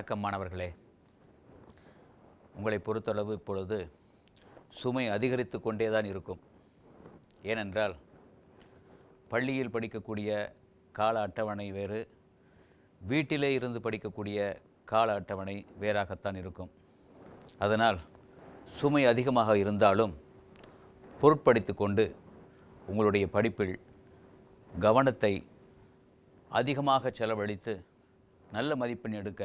வணக்கம் மாணவர்களே உங்களை பொறுத்தளவு இப்பொழுது சுமை அதிகரித்து கொண்டே தான் இருக்கும் ஏனென்றால் பள்ளியில் படிக்கக்கூடிய கால அட்டவணை வேறு வீட்டிலே இருந்து படிக்கக்கூடிய கால அட்டவணை வேறாகத்தான் இருக்கும் அதனால் சுமை அதிகமாக இருந்தாலும் பொருட்படுத்தி கொண்டு உங்களுடைய படிப்பில் கவனத்தை அதிகமாக செலவழித்து நல்ல மதிப்பெண் எடுக்க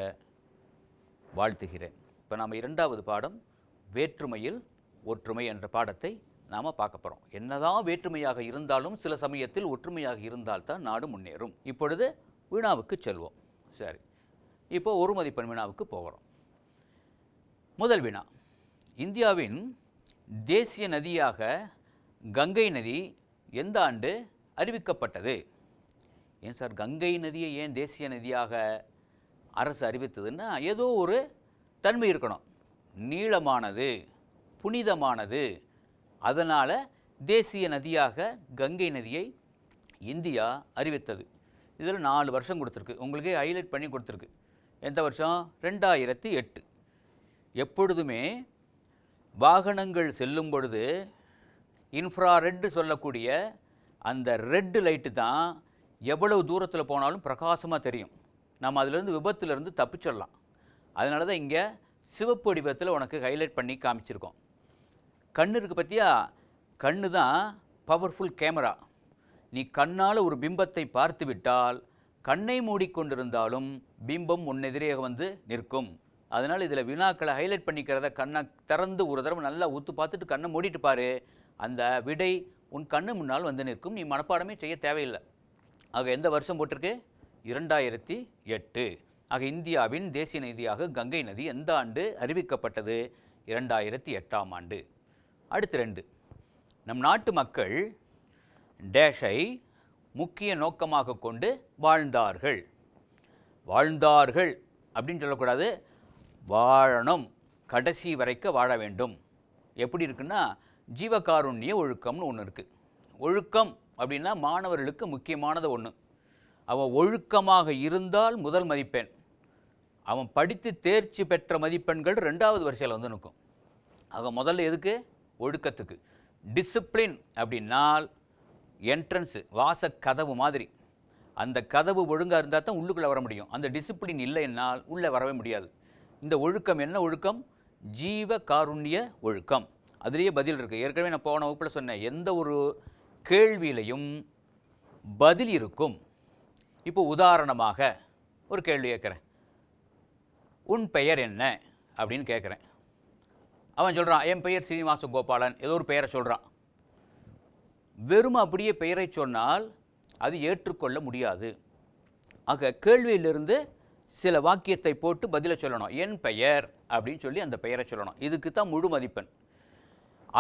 வாழ்த்துகிறேன் இப்போ நாம் இரண்டாவது பாடம் வேற்றுமையில் ஒற்றுமை என்ற பாடத்தை நாம் பார்க்க போகிறோம் என்னதான் வேற்றுமையாக இருந்தாலும் சில சமயத்தில் ஒற்றுமையாக இருந்தால்தான் நாடு முன்னேறும் இப்பொழுது வினாவுக்கு செல்வோம் சரி இப்போ ஒரு மதிப்பெண் வினாவுக்கு போகிறோம் முதல் வினா இந்தியாவின் தேசிய நதியாக கங்கை நதி எந்த ஆண்டு அறிவிக்கப்பட்டது ஏன் சார் கங்கை நதியை ஏன் தேசிய நதியாக அரசு அறிவித்ததுன்னா ஏதோ ஒரு தன்மை இருக்கணும் நீளமானது புனிதமானது அதனால் தேசிய நதியாக கங்கை நதியை இந்தியா அறிவித்தது இதில் நாலு வருஷம் கொடுத்துருக்கு உங்களுக்கே ஹைலைட் பண்ணி கொடுத்துருக்கு எந்த வருஷம் ரெண்டாயிரத்தி எட்டு எப்பொழுதுமே வாகனங்கள் செல்லும் பொழுது இன்ஃப்ரா ரெட்டு சொல்லக்கூடிய அந்த ரெட்டு லைட்டு தான் எவ்வளவு தூரத்தில் போனாலும் பிரகாசமாக தெரியும் நம்ம அதிலிருந்து விபத்துலேருந்து தப்பிச்சிடலாம் அதனால தான் இங்கே சிவப்பு வடிவத்தில் உனக்கு ஹைலைட் பண்ணி காமிச்சிருக்கோம் கண்ணு இருக்குது பற்றியா கண்ணு தான் பவர்ஃபுல் கேமரா நீ கண்ணால் ஒரு பிம்பத்தை பார்த்து விட்டால் கண்ணை மூடிக்கொண்டிருந்தாலும் பிம்பம் முன்னெதிரியாக வந்து நிற்கும் அதனால் இதில் வினாக்களை ஹைலைட் பண்ணிக்கிறத கண்ணை திறந்து ஒரு தடவை நல்லா ஊத்து பார்த்துட்டு கண்ணை மூடிட்டு பாரு அந்த விடை உன் கண்ணு முன்னால் வந்து நிற்கும் நீ மனப்பாடமே செய்ய தேவையில்லை ஆக எந்த வருஷம் போட்டிருக்கு இரண்டாயிரத்தி எட்டு ஆக இந்தியாவின் தேசிய நதியாக கங்கை நதி எந்த ஆண்டு அறிவிக்கப்பட்டது இரண்டாயிரத்தி எட்டாம் ஆண்டு அடுத்து ரெண்டு நம் நாட்டு மக்கள் டேஷை முக்கிய நோக்கமாக கொண்டு வாழ்ந்தார்கள் வாழ்ந்தார்கள் அப்படின்னு சொல்லக்கூடாது வாழணும் கடைசி வரைக்க வாழ வேண்டும் எப்படி இருக்குன்னா ஜீவகாருண்ய ஒழுக்கம்னு ஒன்று இருக்குது ஒழுக்கம் அப்படின்னா மாணவர்களுக்கு முக்கியமானது ஒன்று அவன் ஒழுக்கமாக இருந்தால் முதல் மதிப்பெண் அவன் படித்து தேர்ச்சி பெற்ற மதிப்பெண்கள் ரெண்டாவது வரிசையில் வந்து நிற்கும் அவன் முதல்ல எதுக்கு ஒழுக்கத்துக்கு டிசிப்ளின் அப்படின்னால் என்ட்ரன்ஸு வாச கதவு மாதிரி அந்த கதவு ஒழுங்காக இருந்தால் தான் உள்ளுக்குள்ளே வர முடியும் அந்த டிசிப்ளின் இல்லைன்னால் உள்ளே வரவே முடியாது இந்த ஒழுக்கம் என்ன ஒழுக்கம் ஜீவ காருண்ய ஒழுக்கம் அதுலேயே பதில் இருக்குது ஏற்கனவே நான் போன வகுப்பில் சொன்னேன் எந்த ஒரு கேள்வியிலையும் பதில் இருக்கும் இப்போ உதாரணமாக ஒரு கேள்வி கேட்குறேன் உன் பெயர் என்ன அப்படின்னு கேட்குறேன் அவன் சொல்கிறான் என் பெயர் சீனிவாச கோபாலன் ஏதோ ஒரு பெயரை சொல்கிறான் வெறும் அப்படியே பெயரை சொன்னால் அது ஏற்றுக்கொள்ள முடியாது ஆக கேள்வியிலிருந்து சில வாக்கியத்தை போட்டு பதிலை சொல்லணும் என் பெயர் அப்படின்னு சொல்லி அந்த பெயரை சொல்லணும் இதுக்கு தான் முழு மதிப்பெண்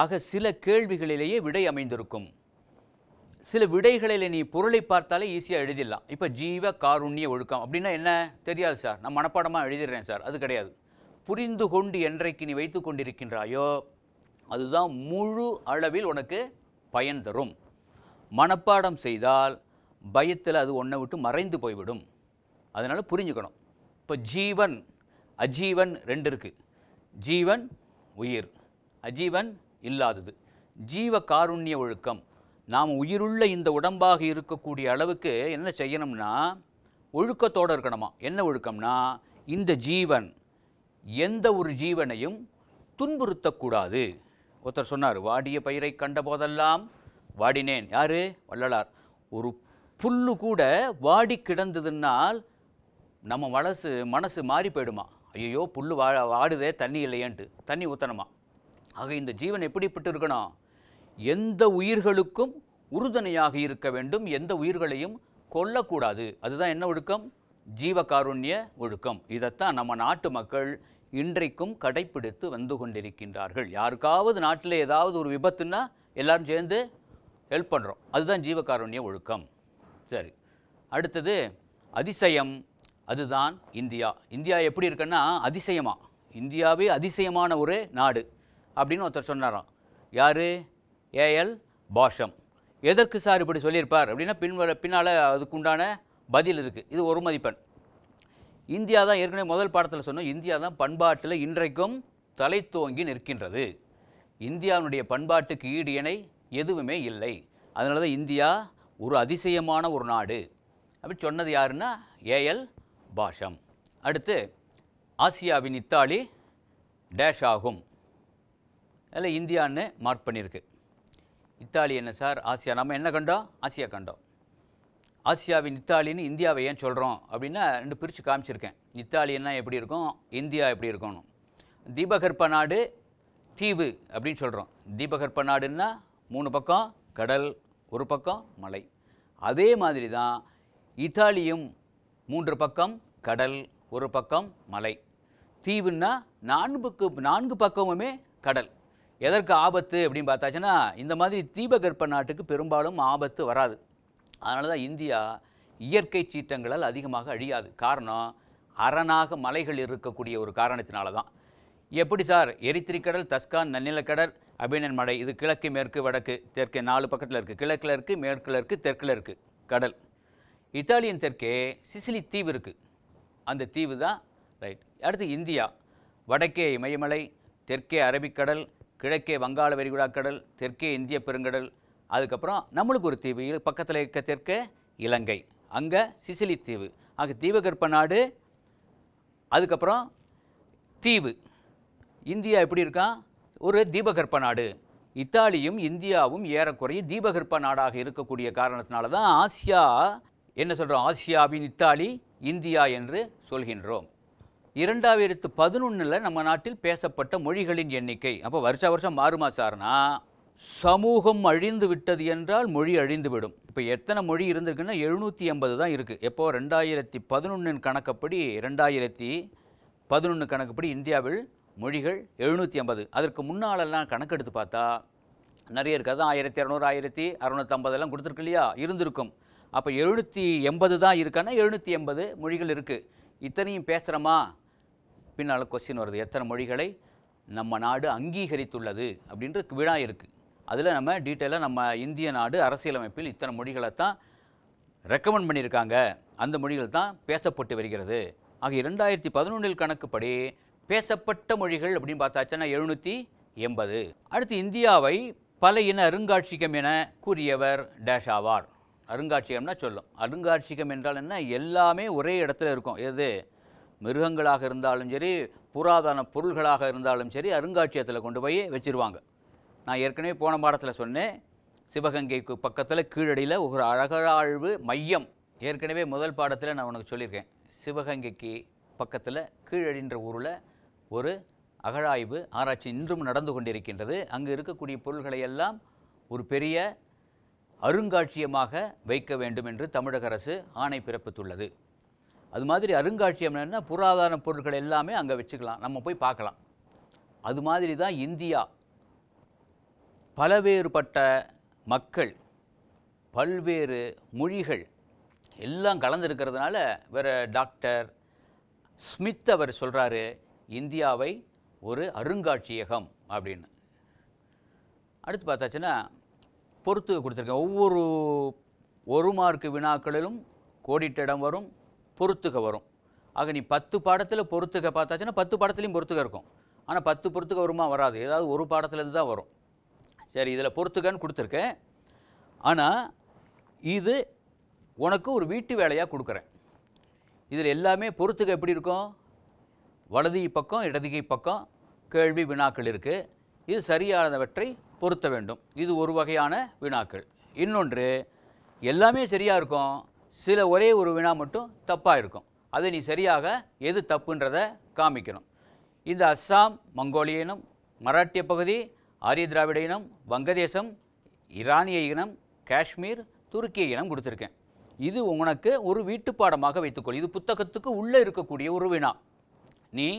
ஆக சில கேள்விகளிலேயே விடை அமைந்திருக்கும் சில விடைகளில் நீ பொருளை பார்த்தாலே ஈஸியாக எழுதிடலாம் இப்போ ஜீவ காருண்ய ஒழுக்கம் அப்படின்னா என்ன தெரியாது சார் நான் மனப்பாடமாக எழுதிடுறேன் சார் அது கிடையாது புரிந்து கொண்டு என்றைக்கு நீ வைத்து கொண்டிருக்கின்றாயோ அதுதான் முழு அளவில் உனக்கு பயன் தரும் மனப்பாடம் செய்தால் பயத்தில் அது ஒன்றை விட்டு மறைந்து போய்விடும் அதனால் புரிஞ்சுக்கணும் இப்போ ஜீவன் அஜீவன் ரெண்டு இருக்குது ஜீவன் உயிர் அஜீவன் இல்லாதது ஜீவ காருண்ய ஒழுக்கம் நாம் உயிருள்ள இந்த உடம்பாக இருக்கக்கூடிய அளவுக்கு என்ன செய்யணும்னா ஒழுக்கத்தோடு இருக்கணுமா என்ன ஒழுக்கம்னா இந்த ஜீவன் எந்த ஒரு ஜீவனையும் துன்புறுத்தக்கூடாது ஒருத்தர் சொன்னார் வாடிய பயிரை கண்ட போதெல்லாம் வாடினேன் யார் வள்ளலார் ஒரு புல்லு கூட வாடி கிடந்ததுனால் நம்ம மனசு மனசு மாறி போயிடுமா ஐயோ புல் வா வாடுதே தண்ணி இல்லையேன்ட்டு தண்ணி ஊற்றணுமா ஆக இந்த ஜீவன் எப்படிப்பட்டு இருக்கணும் எந்த உயிர்களுக்கும் உறுதுணையாக இருக்க வேண்டும் எந்த உயிர்களையும் கொல்லக்கூடாது அதுதான் என்ன ஒழுக்கம் ஜீவகாருண்ய ஒழுக்கம் இதைத்தான் நம்ம நாட்டு மக்கள் இன்றைக்கும் கடைப்பிடித்து வந்து கொண்டிருக்கின்றார்கள் யாருக்காவது நாட்டில் ஏதாவது ஒரு விபத்துன்னா எல்லாரும் சேர்ந்து ஹெல்ப் பண்ணுறோம் அதுதான் ஜீவகாருண்ய ஒழுக்கம் சரி அடுத்தது அதிசயம் அதுதான் இந்தியா இந்தியா எப்படி இருக்குன்னா அதிசயமாக இந்தியாவே அதிசயமான ஒரு நாடு அப்படின்னு ஒருத்தர் சொன்னாராம் யார் ஏஎல் பாஷம் எதற்கு சார் இப்படி சொல்லியிருப்பார் அப்படின்னா பின்வ பின்னால் அதுக்குண்டான பதில் இருக்குது இது ஒரு மதிப்பெண் இந்தியா தான் ஏற்கனவே முதல் பாடத்தில் சொன்னோம் இந்தியா தான் பண்பாட்டில் இன்றைக்கும் தலை தோங்கி நிற்கின்றது இந்தியாவுடைய பண்பாட்டுக்கு ஈடு இணை எதுவுமே இல்லை அதனால தான் இந்தியா ஒரு அதிசயமான ஒரு நாடு அப்படின்னு சொன்னது யாருன்னா ஏஎல் பாஷம் அடுத்து ஆசியாவின் இத்தாலி டேஷ் ஆகும் அதில் இந்தியான்னு மார்க் பண்ணியிருக்கு இத்தாலி என்ன சார் ஆசியா நம்ம என்ன கண்டோம் ஆசியா கண்டோம் ஆசியாவின் இத்தாலின்னு இந்தியாவை ஏன் சொல்கிறோம் அப்படின்னா ரெண்டு பிரித்து காமிச்சிருக்கேன் இத்தாலின்னா எப்படி இருக்கும் இந்தியா எப்படி இருக்கணும் தீபகற்ப நாடு தீவு அப்படின்னு சொல்கிறோம் தீபகற்ப நாடுன்னா மூணு பக்கம் கடல் ஒரு பக்கம் மலை அதே மாதிரி தான் இத்தாலியும் மூன்று பக்கம் கடல் ஒரு பக்கம் மலை தீவுன்னா நான்குக்கு நான்கு பக்கமுமே கடல் எதற்கு ஆபத்து அப்படின்னு பார்த்தாச்சுன்னா இந்த மாதிரி தீபகற்ப நாட்டுக்கு பெரும்பாலும் ஆபத்து வராது அதனால தான் இந்தியா இயற்கை சீற்றங்களால் அதிகமாக அழியாது காரணம் அரணாக மலைகள் இருக்கக்கூடிய ஒரு காரணத்தினால தான் எப்படி சார் எரித்திரிக்கடல் தஸ்கான் நன்னிலக்கடல் அபிநன் மலை இது கிழக்கு மேற்கு வடக்கு தெற்கு நாலு பக்கத்தில் இருக்குது கிழக்கில் இருக்குது மேற்கில் இருக்குது தெற்கில் இருக்குது கடல் இத்தாலியன் தெற்கே சிசிலி தீவு இருக்குது அந்த தீவு தான் ரைட் அடுத்து இந்தியா வடக்கே இமயமலை தெற்கே அரபிக்கடல் கிழக்கே வங்காள விரிகுடா கடல் தெற்கே இந்திய பெருங்கடல் அதுக்கப்புறம் நம்மளுக்கு ஒரு தீவு பக்கத்தில் இருக்க தெற்கே இலங்கை அங்கே சிசிலி தீவு அங்கே தீபகற்ப நாடு அதுக்கப்புறம் தீவு இந்தியா எப்படி இருக்கா ஒரு தீபகற்ப நாடு இத்தாலியும் இந்தியாவும் ஏறக்குறைய தீபகற்ப நாடாக இருக்கக்கூடிய காரணத்தினால தான் ஆசியா என்ன சொல்கிறோம் ஆசியாவின் இத்தாலி இந்தியா என்று சொல்கின்றோம் இரண்டாயிரத்து பதினொன்றில் நம்ம நாட்டில் பேசப்பட்ட மொழிகளின் எண்ணிக்கை அப்போ வருஷா வருஷம் மாறுமா சார்னா சமூகம் அழிந்து விட்டது என்றால் மொழி அழிந்துவிடும் இப்போ எத்தனை மொழி இருந்திருக்குன்னா எழுநூற்றி எண்பது தான் இருக்குது எப்போது ரெண்டாயிரத்தி பதினொன்றின் கணக்கப்படி ரெண்டாயிரத்தி பதினொன்று கணக்குப்படி இந்தியாவில் மொழிகள் எழுநூற்றி ஐம்பது அதற்கு முன்னாலெல்லாம் கணக்கெடுத்து பார்த்தா நிறைய இருக்காது ஆயிரத்தி இரநூறு ஆயிரத்தி அறநூற்றம்பதெல்லாம் கொடுத்துருக்கு இல்லையா இருந்திருக்கும் அப்போ எழுநூற்றி எண்பது தான் இருக்கான்னா எழுநூற்றி எண்பது மொழிகள் இருக்குது இத்தனையும் பேசுகிறோமா பின்னால் கொஸ்டின் வருது எத்தனை மொழிகளை நம்ம நாடு அங்கீகரித்துள்ளது அப்படின்ற விழா இருக்குது அதில் நம்ம டீட்டெயிலாக நம்ம இந்திய நாடு அரசியலமைப்பில் இத்தனை மொழிகளை தான் ரெக்கமெண்ட் பண்ணியிருக்காங்க அந்த மொழிகள் தான் பேசப்பட்டு வருகிறது ஆக இரண்டாயிரத்தி பதினொன்றில் கணக்குப்படி பேசப்பட்ட மொழிகள் அப்படின்னு பார்த்தாச்சுன்னா எழுநூற்றி எண்பது அடுத்து இந்தியாவை பல இன அருங்காட்சியகம் என கூறியவர் டேஷ் ஆவார் அருங்காட்சியகம்னா சொல்லும் அருங்காட்சியகம் என்றால் என்ன எல்லாமே ஒரே இடத்துல இருக்கும் எது மிருகங்களாக இருந்தாலும் சரி புராதன பொருள்களாக இருந்தாலும் சரி அருங்காட்சியகத்தில் கொண்டு போய் வச்சுருவாங்க நான் ஏற்கனவே போன பாடத்தில் சொன்னேன் சிவகங்கைக்கு பக்கத்தில் கீழடியில் ஒரு அழகாழ்வு மையம் ஏற்கனவே முதல் பாடத்தில் நான் உனக்கு சொல்லியிருக்கேன் சிவகங்கைக்கு பக்கத்தில் கீழடின்ற ஊரில் ஒரு அகழாய்வு ஆராய்ச்சி இன்றும் நடந்து கொண்டிருக்கின்றது அங்கு இருக்கக்கூடிய பொருள்களை எல்லாம் ஒரு பெரிய அருங்காட்சியமாக வைக்க வேண்டும் என்று தமிழக அரசு ஆணை பிறப்பித்துள்ளது அது மாதிரி அருங்காட்சியம் என்னென்னா புராதான பொருட்கள் எல்லாமே அங்கே வச்சுக்கலாம் நம்ம போய் பார்க்கலாம் அது மாதிரி தான் இந்தியா பலவேறுபட்ட மக்கள் பல்வேறு மொழிகள் எல்லாம் கலந்துருக்கிறதுனால வேறு டாக்டர் ஸ்மித் அவர் சொல்கிறாரு இந்தியாவை ஒரு அருங்காட்சியகம் அப்படின்னு அடுத்து பார்த்தாச்சுன்னா பொறுத்து கொடுத்துருக்கேன் ஒவ்வொரு ஒரு மார்க்கு வினாக்களிலும் கோடிட்ட இடம் வரும் பொருத்துக்க வரும் ஆக நீ பத்து பாடத்தில் பொறுத்துக்க பார்த்தாச்சுன்னா பத்து பாடத்துலையும் பொறுத்துக்க இருக்கும் ஆனால் பத்து பொறுத்துக்க வருமா வராது ஏதாவது ஒரு பாடத்துலேருந்து தான் வரும் சரி இதில் பொறுத்துக்கன்னு கொடுத்துருக்கேன் ஆனால் இது உனக்கு ஒரு வீட்டு வேலையாக கொடுக்குறேன் இதில் எல்லாமே பொறுத்துக்க எப்படி இருக்கும் வலது பக்கம் இடதுகை பக்கம் கேள்வி வினாக்கள் இருக்குது இது சரியானவற்றை பொருத்த வேண்டும் இது ஒரு வகையான வினாக்கள் இன்னொன்று எல்லாமே சரியாக இருக்கும் சில ஒரே ஒரு வினா மட்டும் தப்பாக இருக்கும் அதை நீ சரியாக எது தப்புன்றதை காமிக்கணும் இந்த அஸ்ஸாம் மங்கோலிய இனம் மராட்டிய பகுதி ஆரிய திராவிட இனம் வங்கதேசம் ஈரானிய இனம் காஷ்மீர் துருக்கிய இனம் கொடுத்துருக்கேன் இது உனக்கு ஒரு வீட்டுப்பாடமாக வைத்துக்கொள் இது புத்தகத்துக்கு உள்ளே இருக்கக்கூடிய ஒரு வினா நீ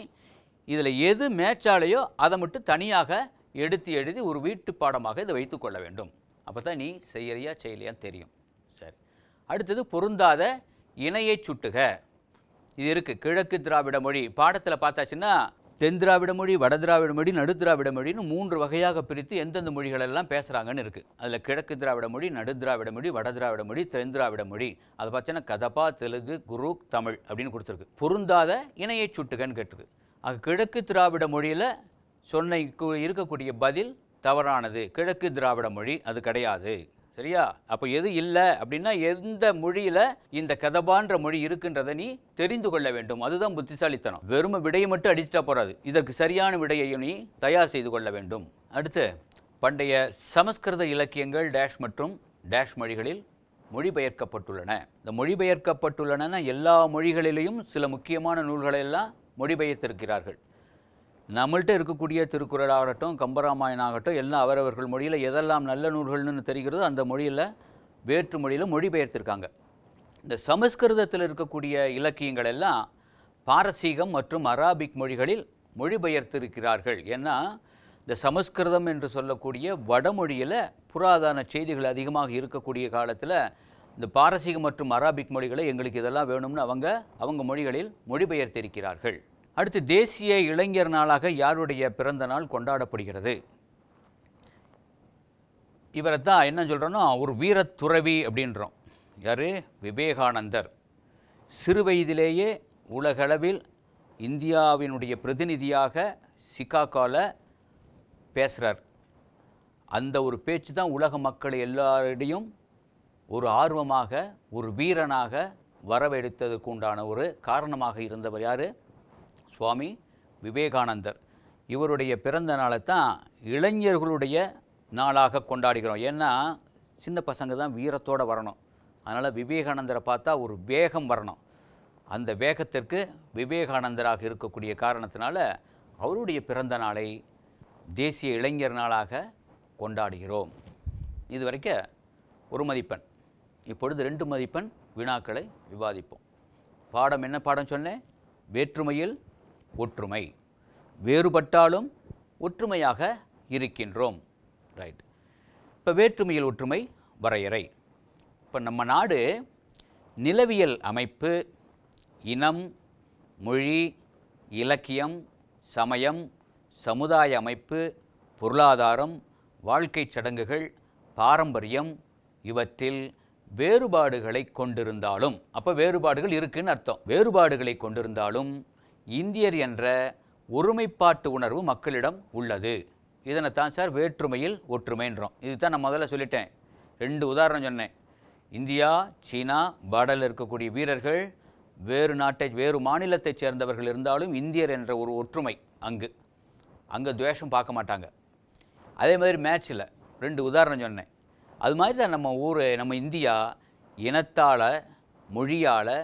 இதில் எது மேட்சாலையோ அதை மட்டும் தனியாக எடுத்து எழுதி ஒரு வீட்டு பாடமாக இதை வைத்துக்கொள்ள வேண்டும் அப்போ தான் நீ செய்யலையா செய்யலையான்னு தெரியும் அடுத்தது பொருந்தாத இணையை சுட்டுக இது இருக்குது கிழக்கு திராவிட மொழி பாடத்தில் பார்த்தாச்சுன்னா தென் திராவிட மொழி வட திராவிட மொழி நடு திராவிட மொழின்னு மூன்று வகையாக பிரித்து எந்தெந்த மொழிகளெல்லாம் பேசுகிறாங்கன்னு இருக்குது அதில் கிழக்கு திராவிட மொழி நடு திராவிட மொழி வட திராவிட மொழி தென் திராவிட மொழி அதை பார்த்தீங்கன்னா கதப்பா தெலுங்கு குரு தமிழ் அப்படின்னு கொடுத்துருக்கு பொருந்தாத இணையை சுட்டுகன்னு கேட்டிருக்கு அது கிழக்கு திராவிட மொழியில் சொன்ன இருக்கக்கூடிய பதில் தவறானது கிழக்கு திராவிட மொழி அது கிடையாது சரியா அப்போ எது இல்லை அப்படின்னா எந்த மொழியில் இந்த கதபான்ற மொழி இருக்குன்றத நீ தெரிந்து கொள்ள வேண்டும் அதுதான் புத்திசாலித்தனம் வெறும் விடையை மட்டும் அடிச்சுட்டா போகாது இதற்கு சரியான விடையையும் நீ தயார் செய்து கொள்ள வேண்டும் அடுத்து பண்டைய சமஸ்கிருத இலக்கியங்கள் டேஷ் மற்றும் டேஷ் மொழிகளில் மொழிபெயர்க்கப்பட்டுள்ளன இந்த மொழிபெயர்க்கப்பட்டுள்ளன எல்லா மொழிகளிலேயும் சில முக்கியமான நூல்களை எல்லாம் மொழிபெயர்த்திருக்கிறார்கள் நம்மள்கிட்ட இருக்கக்கூடிய திருக்குறளாகட்டும் கம்பராமாயணம் ஆகட்டும் எல்லாம் அவரவர்கள் மொழியில் எதெல்லாம் நல்ல நூல்கள்னு தெரிகிறதோ அந்த மொழியில் வேற்று மொழியில் மொழிபெயர்த்திருக்காங்க இந்த சமஸ்கிருதத்தில் இருக்கக்கூடிய இலக்கியங்கள் எல்லாம் பாரசீகம் மற்றும் அராபிக் மொழிகளில் மொழிபெயர்த்திருக்கிறார்கள் ஏன்னா இந்த சமஸ்கிருதம் என்று சொல்லக்கூடிய வடமொழியில் புராதன செய்திகள் அதிகமாக இருக்கக்கூடிய காலத்தில் இந்த பாரசீகம் மற்றும் அராபிக் மொழிகளை எங்களுக்கு இதெல்லாம் வேணும்னு அவங்க அவங்க மொழிகளில் மொழிபெயர்த்திருக்கிறார்கள் அடுத்து தேசிய இளைஞர் நாளாக யாருடைய பிறந்த நாள் கொண்டாடப்படுகிறது இவரை தான் என்ன சொல்கிறோன்னா ஒரு வீரத்துறவி அப்படின்றோம் யார் விவேகானந்தர் சிறு வயதிலேயே உலகளவில் இந்தியாவினுடைய பிரதிநிதியாக சிக்காகோவில் பேசுகிறார் அந்த ஒரு பேச்சு தான் உலக மக்கள் எல்லாரிடையும் ஒரு ஆர்வமாக ஒரு வீரனாக வரவெடுத்ததுக்கு உண்டான ஒரு காரணமாக இருந்தவர் யார் சுவாமி விவேகானந்தர் இவருடைய பிறந்த நாளை தான் இளைஞர்களுடைய நாளாக கொண்டாடுகிறோம் ஏன்னா சின்ன பசங்க தான் வீரத்தோடு வரணும் அதனால் விவேகானந்தரை பார்த்தா ஒரு வேகம் வரணும் அந்த வேகத்திற்கு விவேகானந்தராக இருக்கக்கூடிய காரணத்தினால அவருடைய பிறந்த நாளை தேசிய இளைஞர் நாளாக கொண்டாடுகிறோம் இது வரைக்கும் ஒரு மதிப்பெண் இப்பொழுது ரெண்டு மதிப்பெண் வினாக்களை விவாதிப்போம் பாடம் என்ன பாடம் சொன்னேன் வேற்றுமையில் ஒற்றுமை வேறுபட்டாலும் ஒற்றுமையாக இருக்கின்றோம் ரைட் இப்போ வேற்றுமையில் ஒற்றுமை வரையறை இப்போ நம்ம நாடு நிலவியல் அமைப்பு இனம் மொழி இலக்கியம் சமயம் சமுதாய அமைப்பு பொருளாதாரம் வாழ்க்கை சடங்குகள் பாரம்பரியம் இவற்றில் வேறுபாடுகளை கொண்டிருந்தாலும் அப்போ வேறுபாடுகள் இருக்குன்னு அர்த்தம் வேறுபாடுகளை கொண்டிருந்தாலும் இந்தியர் என்ற ஒருமைப்பாட்டு உணர்வு மக்களிடம் உள்ளது இதனைத்தான் சார் வேற்றுமையில் ஒற்றுமைன்றோம் இதுதான் நான் முதல்ல சொல்லிட்டேன் ரெண்டு உதாரணம் சொன்னேன் இந்தியா சீனா பாடலில் இருக்கக்கூடிய வீரர்கள் வேறு நாட்டை வேறு மாநிலத்தைச் சேர்ந்தவர்கள் இருந்தாலும் இந்தியர் என்ற ஒரு ஒற்றுமை அங்கு அங்கே துவேஷம் பார்க்க மாட்டாங்க அதே மாதிரி மேட்ச்சில் ரெண்டு உதாரணம் சொன்னேன் அது மாதிரி தான் நம்ம ஊர் நம்ம இந்தியா இனத்தால் மொழியால்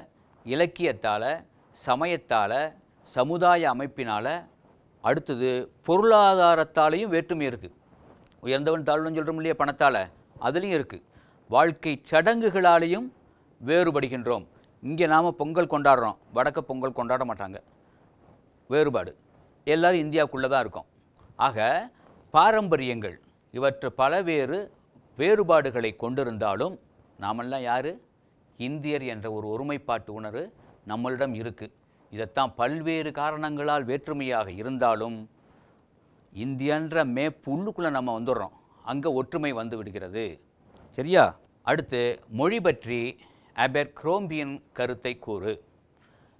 இலக்கியத்தால் சமயத்தால் சமுதாய அமைப்பினால் அடுத்தது பொருளாதாரத்தாலேயும் வேற்றுமை இருக்குது உயர்ந்தவன் தாழ்வன் சொல்கிறோம் இல்லையா பணத்தால் அதுலேயும் இருக்குது வாழ்க்கை சடங்குகளாலேயும் வேறுபடுகின்றோம் இங்கே நாம் பொங்கல் கொண்டாடுறோம் வடக்க பொங்கல் கொண்டாட மாட்டாங்க வேறுபாடு எல்லோரும் இந்தியாவுக்குள்ளே தான் இருக்கோம் ஆக பாரம்பரியங்கள் இவற்றை பலவேறு வேறுபாடுகளை கொண்டிருந்தாலும் நாமெல்லாம் யார் இந்தியர் என்ற ஒரு ஒருமைப்பாட்டு உணர்வு நம்மளிடம் இருக்குது இதைத்தான் பல்வேறு காரணங்களால் வேற்றுமையாக இருந்தாலும் இந்தியன்ற மே புல்லுக்குள்ளே நம்ம வந்துடுறோம் அங்கே ஒற்றுமை வந்து விடுகிறது சரியா அடுத்து மொழி பற்றி அபெர் குரோம்பியன் கருத்தை கூறு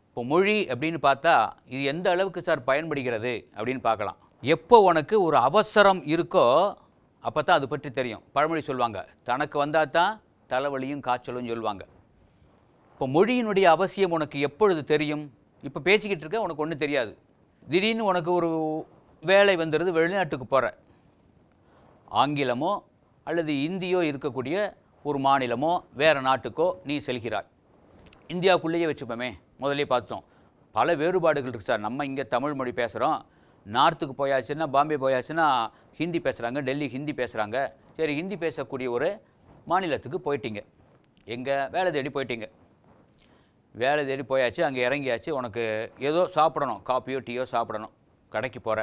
இப்போ மொழி அப்படின்னு பார்த்தா இது எந்த அளவுக்கு சார் பயன்படுகிறது அப்படின்னு பார்க்கலாம் எப்போ உனக்கு ஒரு அவசரம் இருக்கோ அப்போ தான் அது பற்றி தெரியும் பழமொழி சொல்லுவாங்க தனக்கு வந்தால் தான் தலைவலியும் காய்ச்சலும் சொல்லுவாங்க இப்போ மொழியினுடைய அவசியம் உனக்கு எப்பொழுது தெரியும் இப்போ பேசிக்கிட்டு இருக்க உனக்கு ஒன்றும் தெரியாது திடீர்னு உனக்கு ஒரு வேலை வந்துடுது வெளிநாட்டுக்கு போகிற ஆங்கிலமோ அல்லது இந்தியோ இருக்கக்கூடிய ஒரு மாநிலமோ வேறு நாட்டுக்கோ நீ செல்கிறாய் இந்தியாவுக்குள்ளேயே வச்சுப்போமே முதலே பார்த்தோம் பல வேறுபாடுகள் இருக்குது சார் நம்ம இங்கே தமிழ் மொழி பேசுகிறோம் நார்த்துக்கு போயாச்சுன்னா பாம்பே போயாச்சுன்னா ஹிந்தி பேசுகிறாங்க டெல்லி ஹிந்தி பேசுகிறாங்க சரி ஹிந்தி பேசக்கூடிய ஒரு மாநிலத்துக்கு போயிட்டீங்க எங்கே வேலை தேடி போயிட்டீங்க வேலை தேடி போயாச்சு அங்கே இறங்கியாச்சு உனக்கு ஏதோ சாப்பிடணும் காப்பியோ டீயோ சாப்பிடணும் கடைக்கு போகிற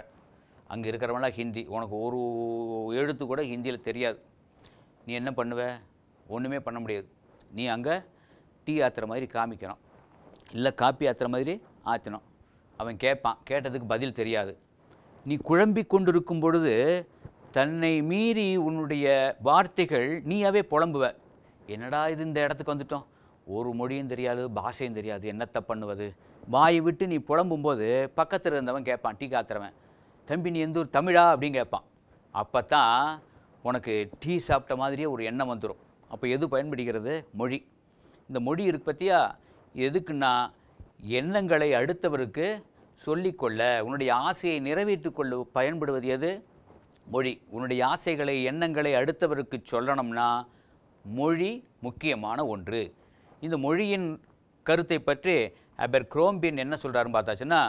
அங்கே இருக்கிறவங்களாம் ஹிந்தி உனக்கு ஒரு எழுத்து கூட ஹிந்தியில் தெரியாது நீ என்ன பண்ணுவ ஒன்றுமே பண்ண முடியாது நீ அங்கே டீ ஆற்றுற மாதிரி காமிக்கணும் இல்லை காப்பி ஆற்றுற மாதிரி ஆற்றணும் அவன் கேட்பான் கேட்டதுக்கு பதில் தெரியாது நீ குழம்பி கொண்டிருக்கும் பொழுது தன்னை மீறி உன்னுடைய வார்த்தைகள் நீயாவே புலம்புவ என்னடா இது இந்த இடத்துக்கு வந்துட்டோம் ஒரு மொழியும் தெரியாது பாஷையும் தெரியாது என்னத்தை பண்ணுவது வாய் விட்டு நீ புலம்பும்போது பக்கத்தில் இருந்தவன் கேட்பான் டீ காத்துறவன் தம்பி நீ எந்த ஒரு தமிழா அப்படின்னு கேட்பான் அப்போ தான் உனக்கு டீ சாப்பிட்ட மாதிரியே ஒரு எண்ணம் வந்துடும் அப்போ எது பயன்படுகிறது மொழி இந்த மொழி இருக்கு பற்றியா எதுக்குன்னா எண்ணங்களை அடுத்தவருக்கு சொல்லிக்கொள்ள உன்னுடைய ஆசையை நிறைவேற்றிக்கொள்ள பயன்படுவது எது மொழி உன்னுடைய ஆசைகளை எண்ணங்களை அடுத்தவருக்கு சொல்லணும்னா மொழி முக்கியமான ஒன்று இந்த மொழியின் கருத்தை பற்றி அபர் குரோம்பின் என்ன சொல்கிறாருன்னு பார்த்தாச்சுன்னா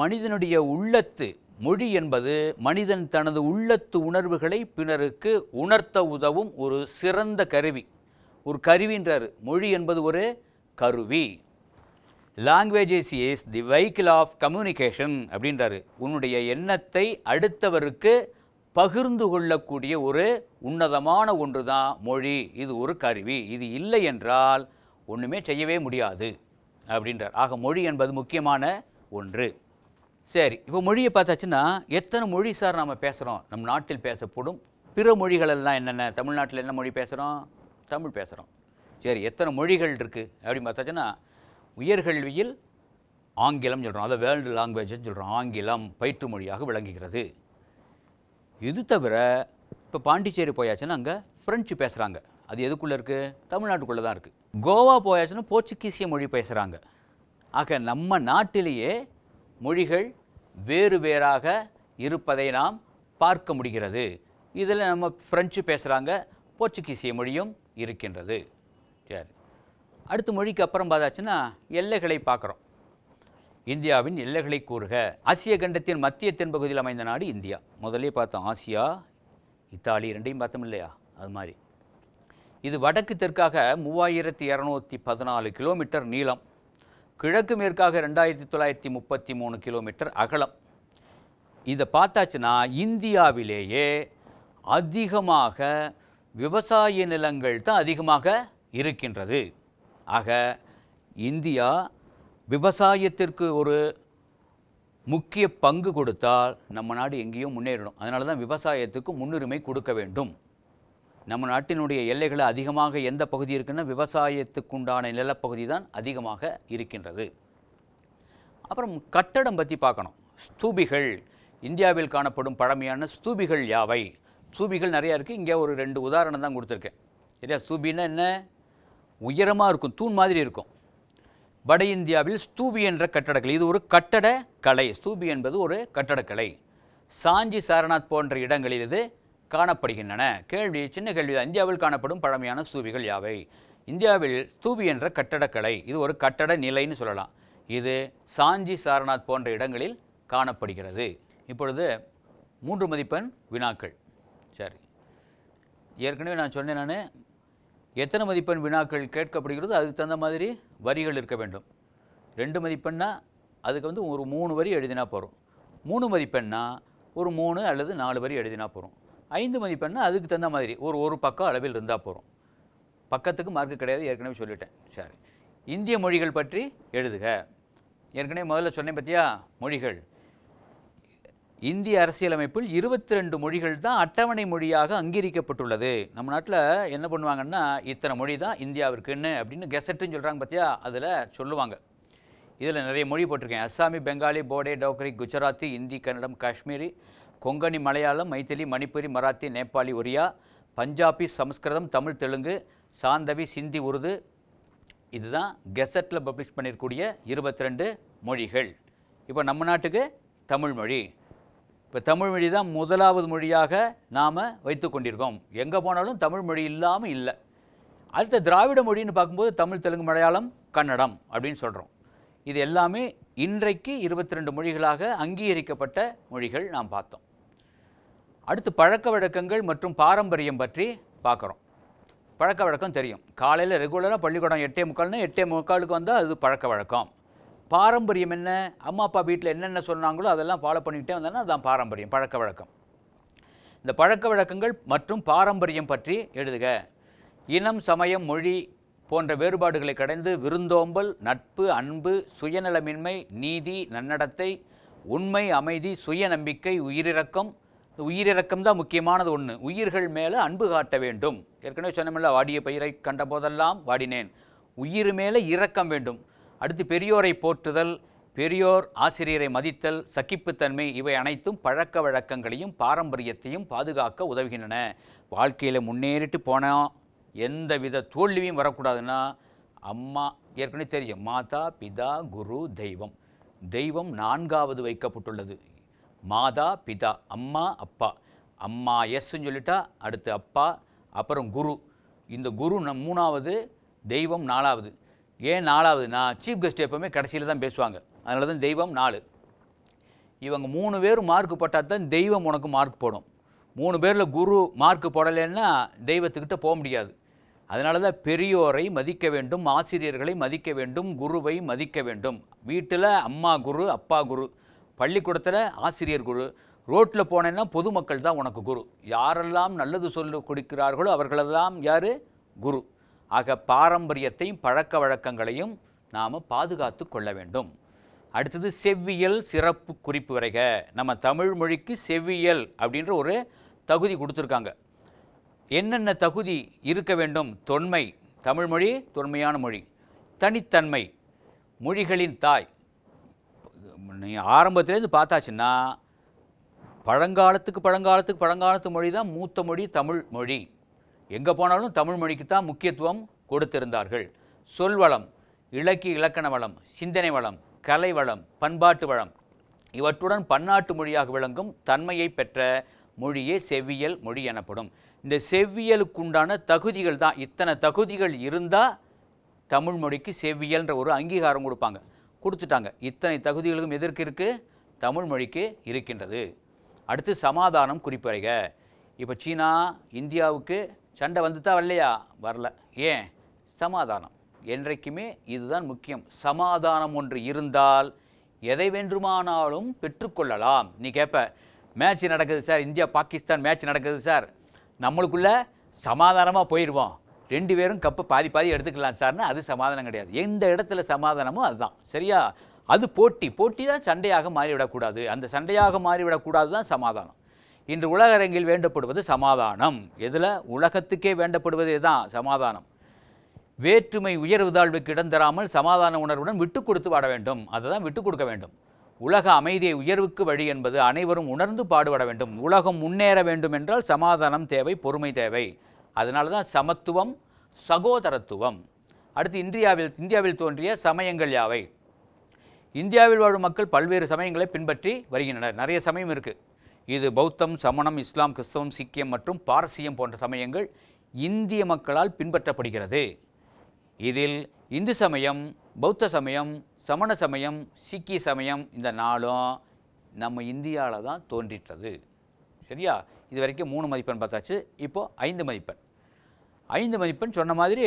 மனிதனுடைய உள்ளத்து மொழி என்பது மனிதன் தனது உள்ளத்து உணர்வுகளை பிணருக்கு உணர்த்த உதவும் ஒரு சிறந்த கருவி ஒரு கருவின்றார் மொழி என்பது ஒரு கருவி languages is the vehicle of communication அப்படின்றாரு உன்னுடைய எண்ணத்தை அடுத்தவருக்கு பகிர்ந்து கொள்ளக்கூடிய ஒரு உன்னதமான ஒன்று தான் மொழி இது ஒரு கருவி இது இல்லை என்றால் ஒன்றுமே செய்யவே முடியாது அப்படின்றார் ஆக மொழி என்பது முக்கியமான ஒன்று சரி இப்போ மொழியை பார்த்தாச்சுன்னா எத்தனை மொழி சார் நம்ம பேசுகிறோம் நம் நாட்டில் பேசப்படும் பிற மொழிகளெல்லாம் என்னென்ன தமிழ்நாட்டில் என்ன மொழி பேசுகிறோம் தமிழ் பேசுகிறோம் சரி எத்தனை மொழிகள் இருக்குது அப்படின்னு பார்த்தாச்சுன்னா உயர்கல்வியில் ஆங்கிலம் சொல்கிறோம் அதை வேர்ல்டு லாங்குவேஜ்னு சொல்கிறோம் ஆங்கிலம் பயிற்று மொழியாக விளங்குகிறது இது தவிர இப்போ பாண்டிச்சேரி போயாச்சுன்னா அங்கே ஃப்ரெஞ்சு பேசுகிறாங்க அது எதுக்குள்ளே இருக்குது தமிழ்நாட்டுக்குள்ளே தான் இருக்குது கோவா போயாச்சுன்னா போர்ச்சுகீசிய மொழி பேசுகிறாங்க ஆக நம்ம நாட்டிலேயே மொழிகள் வேறு வேறாக இருப்பதை நாம் பார்க்க முடிகிறது இதில் நம்ம ஃப்ரெஞ்சு பேசுகிறாங்க போர்ச்சுகீசிய மொழியும் இருக்கின்றது சரி அடுத்த மொழிக்கு அப்புறம் பார்த்தாச்சுன்னா எல்லைகளை பார்க்குறோம் இந்தியாவின் எல்லைகளை கூறுக ஆசிய கண்டத்தின் மத்திய தென்பகுதியில் அமைந்த நாடு இந்தியா முதலே பார்த்தோம் ஆசியா இத்தாலி ரெண்டையும் பார்த்தோம் இல்லையா அது மாதிரி இது வடக்கு தெற்காக மூவாயிரத்தி இரநூத்தி பதினாலு கிலோமீட்டர் நீளம் கிழக்கு மேற்காக ரெண்டாயிரத்தி தொள்ளாயிரத்தி முப்பத்தி மூணு கிலோமீட்டர் அகலம் இதை பார்த்தாச்சுன்னா இந்தியாவிலேயே அதிகமாக விவசாய நிலங்கள் தான் அதிகமாக இருக்கின்றது ஆக இந்தியா விவசாயத்திற்கு ஒரு முக்கிய பங்கு கொடுத்தால் நம்ம நாடு எங்கேயும் முன்னேறணும் அதனால தான் விவசாயத்துக்கு முன்னுரிமை கொடுக்க வேண்டும் நம்ம நாட்டினுடைய எல்லைகளை அதிகமாக எந்த பகுதி இருக்குன்னா விவசாயத்துக்குண்டான நிலப்பகுதி தான் அதிகமாக இருக்கின்றது அப்புறம் கட்டடம் பற்றி பார்க்கணும் ஸ்தூபிகள் இந்தியாவில் காணப்படும் பழமையான ஸ்தூபிகள் யாவை ஸ்தூபிகள் நிறையா இருக்குது இங்கே ஒரு ரெண்டு உதாரணம் தான் கொடுத்துருக்கேன் சரியா ஸ்தூபின்னா என்ன உயரமாக இருக்கும் தூண் மாதிரி இருக்கும் வட இந்தியாவில் ஸ்தூபி என்ற கட்டடக்கலை இது ஒரு கட்டட கலை ஸ்தூபி என்பது ஒரு கட்டடக்கலை சாஞ்சி சாரநாத் போன்ற இடங்களில் இது காணப்படுகின்றன கேள்வி சின்ன கேள்விதான் இந்தியாவில் காணப்படும் பழமையான சூவிகள் யாவை இந்தியாவில் தூவி என்ற கட்டடக்கலை இது ஒரு கட்டட நிலைன்னு சொல்லலாம் இது சாஞ்சி சாரநாத் போன்ற இடங்களில் காணப்படுகிறது இப்பொழுது மூன்று மதிப்பெண் வினாக்கள் சரி ஏற்கனவே நான் சொன்னேன் நான் எத்தனை மதிப்பெண் வினாக்கள் கேட்கப்படுகிறது அதுக்கு தகுந்த மாதிரி வரிகள் இருக்க வேண்டும் ரெண்டு மதிப்பெண்ணா அதுக்கு வந்து ஒரு மூணு வரி எழுதினா போகிறோம் மூணு மதிப்பெண்ணா ஒரு மூணு அல்லது நாலு வரி எழுதினா போகிறோம் ஐந்து மதிப்பெண்ணா அதுக்கு தகுந்த மாதிரி ஒரு ஒரு பக்கம் அளவில் இருந்தால் போகிறோம் பக்கத்துக்கு மார்க் கிடையாது ஏற்கனவே சொல்லிட்டேன் சரி இந்திய மொழிகள் பற்றி எழுதுக ஏற்கனவே முதல்ல சொன்னேன் பற்றியா மொழிகள் இந்திய அரசியலமைப்பில் இருபத்தி ரெண்டு மொழிகள் தான் அட்டவணை மொழியாக அங்கீகரிக்கப்பட்டுள்ளது நம்ம நாட்டில் என்ன பண்ணுவாங்கன்னா இத்தனை மொழி தான் இந்தியாவிற்குன்னு அப்படின்னு கெசட்டுன்னு சொல்கிறாங்க பார்த்தியா அதில் சொல்லுவாங்க இதில் நிறைய மொழி போட்டிருக்கேன் அஸ்ஸாமி பெங்காலி போடே டோக்ரி குஜராத்தி இந்தி கன்னடம் காஷ்மீரி கொங்கணி மலையாளம் மைத்திலி மணிப்புரி மராத்தி நேபாளி ஒரியா பஞ்சாபி சமஸ்கிருதம் தமிழ் தெலுங்கு சாந்தவி சிந்தி உருது இதுதான் கெசட்டில் பப்ளிஷ் பண்ணியிருக்கூடிய இருபத்தி ரெண்டு மொழிகள் இப்போ நம்ம நாட்டுக்கு தமிழ் மொழி இப்போ தமிழ் மொழி தான் முதலாவது மொழியாக நாம் வைத்து கொண்டிருக்கோம் எங்கே போனாலும் தமிழ் மொழி இல்லாமல் இல்லை அடுத்த திராவிட மொழின்னு பார்க்கும்போது தமிழ் தெலுங்கு மலையாளம் கன்னடம் அப்படின்னு சொல்கிறோம் இது எல்லாமே இன்றைக்கு இருபத்தி ரெண்டு மொழிகளாக அங்கீகரிக்கப்பட்ட மொழிகள் நாம் பார்த்தோம் அடுத்து பழக்க வழக்கங்கள் மற்றும் பாரம்பரியம் பற்றி பார்க்குறோம் பழக்க வழக்கம் தெரியும் காலையில் ரெகுலராக பள்ளிக்கூடம் எட்டே முக்கால்னா எட்டே முக்காலுக்கு வந்தால் அது பழக்க வழக்கம் பாரம்பரியம் என்ன அம்மா அப்பா வீட்டில் என்னென்ன சொன்னாங்களோ அதெல்லாம் ஃபாலோ பண்ணிக்கிட்டே வந்தோன்னா அதுதான் பாரம்பரியம் பழக்க வழக்கம் இந்த பழக்க வழக்கங்கள் மற்றும் பாரம்பரியம் பற்றி எழுதுக இனம் சமயம் மொழி போன்ற வேறுபாடுகளை கடந்து விருந்தோம்பல் நட்பு அன்பு சுயநலமின்மை நீதி நன்னடத்தை உண்மை அமைதி சுய நம்பிக்கை உயிரிறக்கம் உயிரிறக்கம் தான் முக்கியமானது ஒன்று உயிர்கள் மேலே அன்பு காட்ட வேண்டும் ஏற்கனவே சொன்னமில்ல வாடிய பயிரை கண்ட போதெல்லாம் வாடினேன் உயிர் மேலே இரக்கம் வேண்டும் அடுத்து பெரியோரை போற்றுதல் பெரியோர் ஆசிரியரை மதித்தல் சகிப்புத்தன்மை இவை அனைத்தும் பழக்க வழக்கங்களையும் பாரம்பரியத்தையும் பாதுகாக்க உதவுகின்றன வாழ்க்கையில் முன்னேறிட்டு போனால் எந்த வித தோல்வியும் வரக்கூடாதுன்னா அம்மா ஏற்கனவே தெரியும் மாதா பிதா குரு தெய்வம் தெய்வம் நான்காவது வைக்கப்பட்டுள்ளது மாதா பிதா அம்மா அப்பா அம்மா எஸ்ன்னு சொல்லிட்டா அடுத்து அப்பா அப்புறம் குரு இந்த குரு நம் மூணாவது தெய்வம் நாலாவது ஏன் நாலாவது நான் சீஃப் கெஸ்ட் எப்போவுமே கடைசியில் தான் பேசுவாங்க அதனால தான் தெய்வம் நாலு இவங்க மூணு பேர் மார்க் போட்டால் தான் தெய்வம் உனக்கு மார்க் போடும் மூணு பேரில் குரு மார்க் போடலைன்னா தெய்வத்துக்கிட்ட போக முடியாது அதனால தான் பெரியோரை மதிக்க வேண்டும் ஆசிரியர்களை மதிக்க வேண்டும் குருவை மதிக்க வேண்டும் வீட்டில் அம்மா குரு அப்பா குரு பள்ளிக்கூடத்தில் ஆசிரியர் குழு ரோட்டில் போனேன்னா பொதுமக்கள் தான் உனக்கு குரு யாரெல்லாம் நல்லது சொல்ல கொடுக்கிறார்களோ அவர்களெல்லாம் யார் குரு ஆக பாரம்பரியத்தையும் பழக்க வழக்கங்களையும் நாம் பாதுகாத்து கொள்ள வேண்டும் அடுத்தது செவ்வியல் சிறப்பு குறிப்பு வரைக நம்ம தமிழ் மொழிக்கு செவ்வியல் அப்படின்ற ஒரு தகுதி கொடுத்துருக்காங்க என்னென்ன தகுதி இருக்க வேண்டும் தொன்மை தமிழ்மொழி தொன்மையான மொழி தனித்தன்மை மொழிகளின் தாய் நீ ஆரம்பத்துலேருந்து பார்த்தாச்சுன்னா பழங்காலத்துக்கு பழங்காலத்துக்கு பழங்காலத்து மொழி தான் மூத்த மொழி தமிழ் மொழி எங்கே போனாலும் தமிழ் மொழிக்கு தான் முக்கியத்துவம் கொடுத்திருந்தார்கள் சொல் வளம் இலக்கிய இலக்கண வளம் சிந்தனை வளம் கலை வளம் பண்பாட்டு வளம் இவற்றுடன் பன்னாட்டு மொழியாக விளங்கும் தன்மையை பெற்ற மொழியே செவ்வியல் மொழி எனப்படும் இந்த செவ்வியலுக்குண்டான தகுதிகள் தான் இத்தனை தகுதிகள் இருந்தால் தமிழ் மொழிக்கு செவ்வியல்ன்ற ஒரு அங்கீகாரம் கொடுப்பாங்க கொடுத்துட்டாங்க இத்தனை தகுதிகளுக்கும் எதற்கு இருக்குது தமிழ் மொழிக்கு இருக்கின்றது அடுத்து சமாதானம் குறிப்பறைக இப்போ சீனா இந்தியாவுக்கு சண்டை வந்துட்டா வரலையா வரல ஏன் சமாதானம் என்றைக்குமே இதுதான் முக்கியம் சமாதானம் ஒன்று இருந்தால் எதை வேண்டுமானாலும் பெற்றுக்கொள்ளலாம் நீ கேட்ப மேட்ச் நடக்குது சார் இந்தியா பாகிஸ்தான் மேட்ச் நடக்குது சார் நம்மளுக்குள்ளே சமாதானமாக போயிடுவோம் ரெண்டு பேரும் கப்பு பாதி பாதி எடுத்துக்கலாம் சார்னா அது சமாதானம் கிடையாது எந்த இடத்துல சமாதானமோ அதுதான் சரியா அது போட்டி போட்டி தான் சண்டையாக மாறிவிடக்கூடாது அந்த சண்டையாக மாறிவிடக்கூடாது தான் சமாதானம் இன்று உலகரங்கில் வேண்டப்படுவது சமாதானம் எதில் உலகத்துக்கே வேண்டப்படுவது தான் சமாதானம் வேற்றுமை உயர்வு தாழ்வுக்கு இடம் தராமல் சமாதான உணர்வுடன் விட்டு கொடுத்து வாட வேண்டும் அதை தான் விட்டு கொடுக்க வேண்டும் உலக அமைதியை உயர்வுக்கு வழி என்பது அனைவரும் உணர்ந்து பாடுபட வேண்டும் உலகம் முன்னேற வேண்டும் என்றால் சமாதானம் தேவை பொறுமை தேவை அதனால தான் சமத்துவம் சகோதரத்துவம் அடுத்து இந்தியாவில் இந்தியாவில் தோன்றிய சமயங்கள் யாவை இந்தியாவில் வாழும் மக்கள் பல்வேறு சமயங்களை பின்பற்றி வருகின்றனர் நிறைய சமயம் இருக்குது இது பௌத்தம் சமணம் இஸ்லாம் கிறிஸ்தவம் சீக்கியம் மற்றும் பாரசீகம் போன்ற சமயங்கள் இந்திய மக்களால் பின்பற்றப்படுகிறது இதில் இந்து சமயம் பௌத்த சமயம் சமண சமயம் சீக்கிய சமயம் இந்த நாளும் நம்ம இந்தியாவில் தான் தோன்றிட்டது சரியா இது வரைக்கும் மூணு மதிப்பெண் பார்த்தாச்சு இப்போது ஐந்து மதிப்பெண் ஐந்து மதிப்பெண் சொன்ன மாதிரி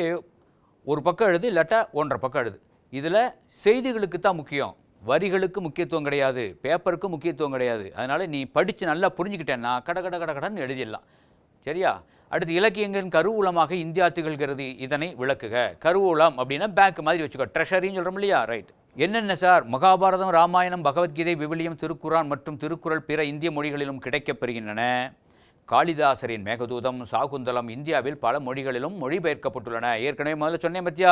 ஒரு பக்கம் எழுது இல்லாட்டா ஒன்றரை பக்கம் எழுது இதில் செய்திகளுக்கு தான் முக்கியம் வரிகளுக்கு முக்கியத்துவம் கிடையாது பேப்பருக்கு முக்கியத்துவம் கிடையாது அதனால் நீ படித்து நல்லா புரிஞ்சுக்கிட்டேன்னா கடகட கட கட எழுதிடலாம் சரியா அடுத்து இலக்கியங்களின் கருவூலமாக இந்தியா திகழ்கிறது இதனை விளக்குக கருவூலம் அப்படின்னா பேங்க் மாதிரி வச்சுக்கோ ட்ரெஷரின்னு சொல்கிறோம் இல்லையா ரைட் என்னென்ன சார் மகாபாரதம் ராமாயணம் பகவத்கீதை விவிலியம் திருக்குறான் மற்றும் திருக்குறள் பிற இந்திய மொழிகளிலும் கிடைக்கப்பெறுகின்றன காளிதாசரின் மேகதூதம் சாகுந்தலம் இந்தியாவில் பல மொழிகளிலும் மொழிபெயர்க்கப்பட்டுள்ளன ஏற்கனவே முதல்ல சொன்னேன் பத்தியா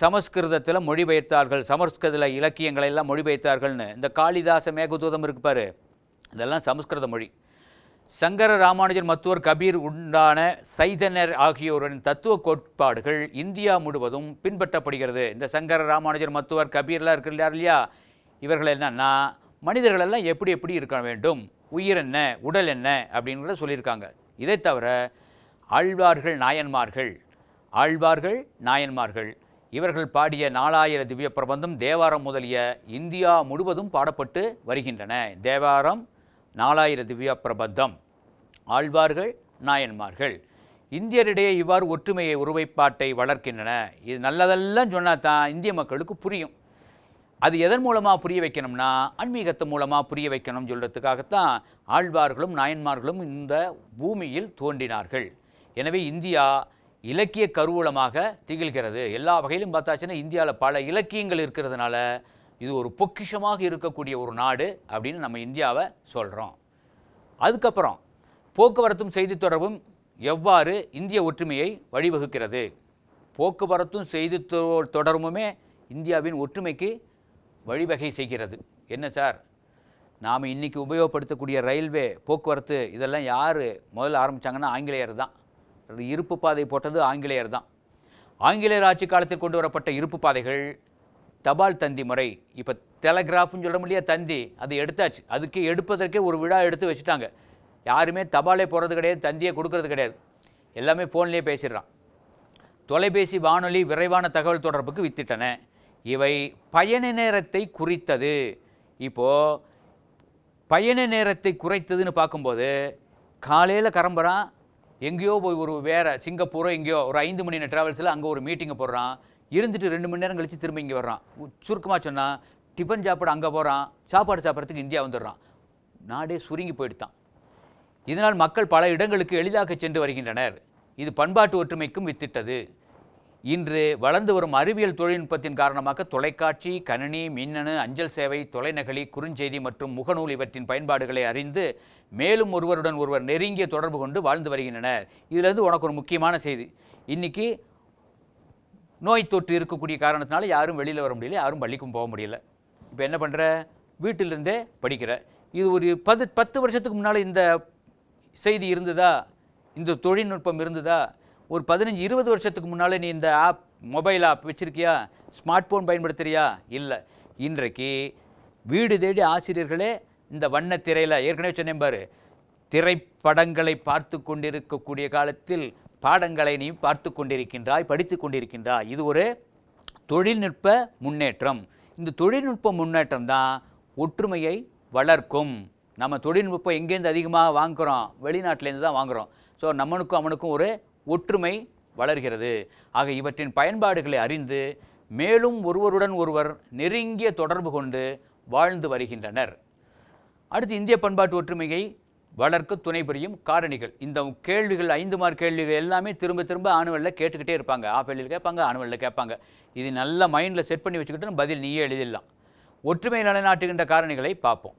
சமஸ்கிருதத்தில் மொழிபெயர்த்தார்கள் சமஸ்கிருதத்தில் இலக்கியங்களை எல்லாம் மொழிபெயர்த்தார்கள்னு இந்த காளிதாச மேகதூதம் இருக்கு இதெல்லாம் சமஸ்கிருத மொழி சங்கர ராமானுஜர் மத்துவர் கபீர் உண்டான சைதனர் ஆகியோரின் தத்துவ கோட்பாடுகள் இந்தியா முழுவதும் பின்பற்றப்படுகிறது இந்த சங்கர ராமானுஜர் மத்துவர் கபீர்லாம் இருக்கிறார் இல்லையா இவர்கள் என்னன்னா மனிதர்களெல்லாம் எப்படி எப்படி இருக்க வேண்டும் உயிர் என்ன உடல் என்ன கூட சொல்லியிருக்காங்க இதை தவிர ஆழ்வார்கள் நாயன்மார்கள் ஆழ்வார்கள் நாயன்மார்கள் இவர்கள் பாடிய நாலாயிர திவ்ய பிரபந்தம் தேவாரம் முதலிய இந்தியா முழுவதும் பாடப்பட்டு வருகின்றன தேவாரம் நாலாயிர திவ்ய பிரபந்தம் ஆழ்வார்கள் நாயன்மார்கள் இந்தியரிடையே இவ்வாறு ஒற்றுமையை உருவைப்பாட்டை வளர்க்கின்றன இது நல்லதெல்லாம் சொன்னால் தான் இந்திய மக்களுக்கு புரியும் அது எதன் மூலமாக புரிய வைக்கணும்னா ஆன்மீகத்து மூலமாக புரிய வைக்கணும் சொல்கிறதுக்காகத்தான் ஆழ்வார்களும் நாயன்மார்களும் இந்த பூமியில் தோன்றினார்கள் எனவே இந்தியா இலக்கிய கருவூலமாக திகழ்கிறது எல்லா வகையிலும் பார்த்தாச்சுன்னா இந்தியாவில் பல இலக்கியங்கள் இருக்கிறதுனால இது ஒரு பொக்கிஷமாக இருக்கக்கூடிய ஒரு நாடு அப்படின்னு நம்ம இந்தியாவை சொல்கிறோம் அதுக்கப்புறம் போக்குவரத்தும் செய்தி தொடர்பும் எவ்வாறு இந்திய ஒற்றுமையை வழிவகுக்கிறது போக்குவரத்தும் செய்தி தொடர்புமே இந்தியாவின் ஒற்றுமைக்கு வழிவகை செய்கிறது என்ன சார் நாம் இன்றைக்கி உபயோகப்படுத்தக்கூடிய ரயில்வே போக்குவரத்து இதெல்லாம் யார் முதல்ல ஆரம்பித்தாங்கன்னா ஆங்கிலேயர் தான் இருப்பு பாதை போட்டது ஆங்கிலேயர் தான் ஆங்கிலேயர் ஆட்சி காலத்தில் கொண்டு வரப்பட்ட இருப்பு பாதைகள் தபால் தந்தி முறை இப்போ டெலகிராஃப்னு சொல்ல முடியாத தந்தி அது எடுத்தாச்சு அதுக்கு எடுப்பதற்கே ஒரு விழா எடுத்து வச்சுட்டாங்க யாருமே தபாலே போகிறது கிடையாது தந்தியை கொடுக்கறது கிடையாது எல்லாமே ஃபோன்லேயே பேசிடுறான் தொலைபேசி வானொலி விரைவான தகவல் தொடர்புக்கு வித்திட்டன இவை பயண நேரத்தை குறித்தது இப்போது பயண நேரத்தை குறைத்ததுன்னு பார்க்கும்போது காலையில் கிளம்புறான் எங்கேயோ போய் ஒரு வேறு சிங்கப்பூரோ எங்கேயோ ஒரு ஐந்து மணி நேரம் ட்ராவல்ஸில் அங்கே ஒரு மீட்டிங்கை போடுறான் இருந்துட்டு ரெண்டு மணி நேரம் கழித்து திரும்ப இங்கே வர்றான் சுருக்கமாக சொன்னால் டிஃபன் சாப்பிட அங்கே போகிறான் சாப்பாடு சாப்பிட்றதுக்கு இந்தியா வந்துடுறான் நாடே சுருங்கி போயிடுத்தான் இதனால் மக்கள் பல இடங்களுக்கு எளிதாக சென்று வருகின்றனர் இது பண்பாட்டு ஒற்றுமைக்கும் வித்திட்டது இன்று வளர்ந்து வரும் அறிவியல் தொழில்நுட்பத்தின் காரணமாக தொலைக்காட்சி கணினி மின்னணு அஞ்சல் சேவை தொலைநகலி குறுஞ்செய்தி மற்றும் முகநூல் இவற்றின் பயன்பாடுகளை அறிந்து மேலும் ஒருவருடன் ஒருவர் நெருங்கிய தொடர்பு கொண்டு வாழ்ந்து வருகின்றனர் இதிலிருந்து உனக்கு ஒரு முக்கியமான செய்தி இன்றைக்கி நோய் தொற்று இருக்கக்கூடிய காரணத்தினால யாரும் வெளியில் வர முடியல யாரும் பள்ளிக்கும் போக முடியல இப்போ என்ன பண்ணுற வீட்டிலிருந்தே படிக்கிற இது ஒரு பத்து பத்து வருஷத்துக்கு முன்னால் இந்த செய்தி இருந்ததா இந்த தொழில்நுட்பம் இருந்ததா ஒரு பதினஞ்சு இருபது வருஷத்துக்கு முன்னால் நீ இந்த ஆப் மொபைல் ஆப் வச்சுருக்கியா ஸ்மார்ட் ஃபோன் பயன்படுத்துகிறியா இல்லை இன்றைக்கு வீடு தேடி ஆசிரியர்களே இந்த வண்ண திரையில் ஏற்கனவே சொன்னேன் பாரு திரைப்படங்களை பார்த்து கொண்டிருக்கக்கூடிய காலத்தில் பாடங்களை நீ பார்த்து கொண்டிருக்கின்றாய் படித்து கொண்டிருக்கின்றாய் இது ஒரு தொழில்நுட்ப முன்னேற்றம் இந்த தொழில்நுட்ப முன்னேற்றம் தான் ஒற்றுமையை வளர்க்கும் நம்ம தொழில்நுட்பம் எங்கேருந்து அதிகமாக வாங்குகிறோம் வெளிநாட்டிலேருந்து தான் வாங்குகிறோம் ஸோ நம்மனுக்கும் அவனுக்கும் ஒரு ஒற்றுமை வளர்கிறது ஆக இவற்றின் பயன்பாடுகளை அறிந்து மேலும் ஒருவருடன் ஒருவர் நெருங்கிய தொடர்பு கொண்டு வாழ்ந்து வருகின்றனர் அடுத்து இந்திய பண்பாட்டு ஒற்றுமையை வளர்க்க துணை புரியும் காரணிகள் இந்த கேள்விகள் ஐந்து மார்க் கேள்விகள் எல்லாமே திரும்ப திரும்ப ஆணுவலில் கேட்டுக்கிட்டே இருப்பாங்க ஆஃபேலில் கேட்பாங்க ஆணுவலில் கேட்பாங்க இது நல்ல மைண்டில் செட் பண்ணி வச்சுக்கிட்டு பதில் நீயே எழுதிடலாம் ஒற்றுமை நிலைநாட்டுகின்ற காரணிகளை பார்ப்போம்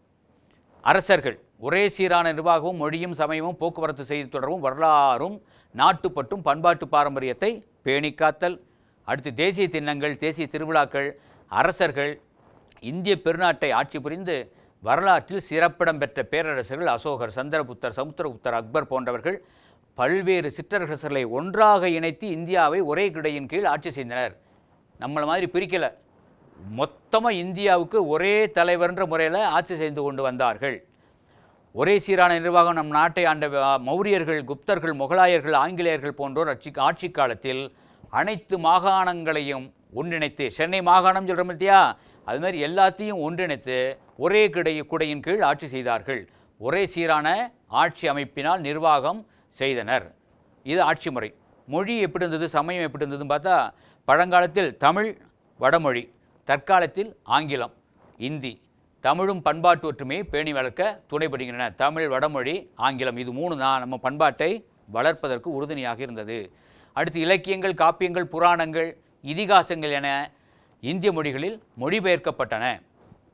அரசர்கள் ஒரே சீரான நிர்வாகமும் மொழியும் சமயமும் போக்குவரத்து செய்தி தொடரும் வரலாறும் நாட்டுப்பட்டும் பண்பாட்டு பாரம்பரியத்தை பேணிக்காத்தல் அடுத்து தேசிய தின்னங்கள் தேசிய திருவிழாக்கள் அரசர்கள் இந்திய பெருநாட்டை ஆட்சி புரிந்து வரலாற்றில் சிறப்பிடம் பெற்ற பேரரசர்கள் அசோகர் சந்திரபுத்தர் சமுத்திரகுப்தர் அக்பர் போன்றவர்கள் பல்வேறு சிற்றரசர்களை ஒன்றாக இணைத்து இந்தியாவை ஒரே கிடையின் கீழ் ஆட்சி செய்தனர் நம்மளை மாதிரி பிரிக்கலை மொத்தமாக இந்தியாவுக்கு ஒரே தலைவர்ன்ற முறையில் ஆட்சி செய்து கொண்டு வந்தார்கள் ஒரே சீரான நிர்வாகம் நம் நாட்டை ஆண்ட மௌரியர்கள் குப்தர்கள் முகலாயர்கள் ஆங்கிலேயர்கள் போன்றோர் ஆட்சி ஆட்சி காலத்தில் அனைத்து மாகாணங்களையும் ஒன்றிணைத்து சென்னை மாகாணம் சொல்கிறோம் இல்லையா அது மாதிரி எல்லாத்தையும் ஒன்றிணைத்து ஒரே கிடை குடையின் கீழ் ஆட்சி செய்தார்கள் ஒரே சீரான ஆட்சி அமைப்பினால் நிர்வாகம் செய்தனர் இது ஆட்சி முறை மொழி எப்படி இருந்தது சமயம் எப்படி இருந்ததுன்னு பார்த்தா பழங்காலத்தில் தமிழ் வடமொழி தற்காலத்தில் ஆங்கிலம் இந்தி தமிழும் பண்பாட்டு ஒற்றுமையை பேணி வளர்க்க துணைபடுகின்றன தமிழ் வடமொழி ஆங்கிலம் இது மூணு தான் நம்ம பண்பாட்டை வளர்ப்பதற்கு உறுதுணையாக இருந்தது அடுத்து இலக்கியங்கள் காப்பியங்கள் புராணங்கள் இதிகாசங்கள் என இந்திய மொழிகளில் மொழிபெயர்க்கப்பட்டன